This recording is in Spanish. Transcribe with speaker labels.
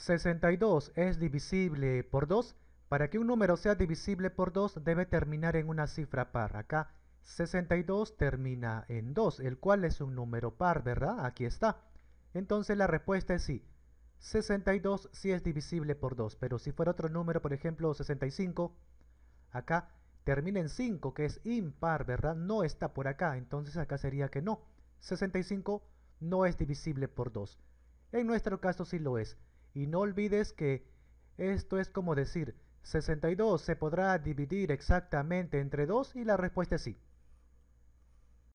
Speaker 1: 62 es divisible por 2. Para que un número sea divisible por 2 debe terminar en una cifra par. Acá 62 termina en 2, el cual es un número par, ¿verdad? Aquí está. Entonces la respuesta es sí. 62 sí es divisible por 2, pero si fuera otro número, por ejemplo 65, acá termina en 5, que es impar, ¿verdad? No está por acá, entonces acá sería que no. 65 no es divisible por 2. En nuestro caso sí lo es. Y no olvides que esto es como decir, 62 se podrá dividir exactamente entre 2 y la respuesta es sí.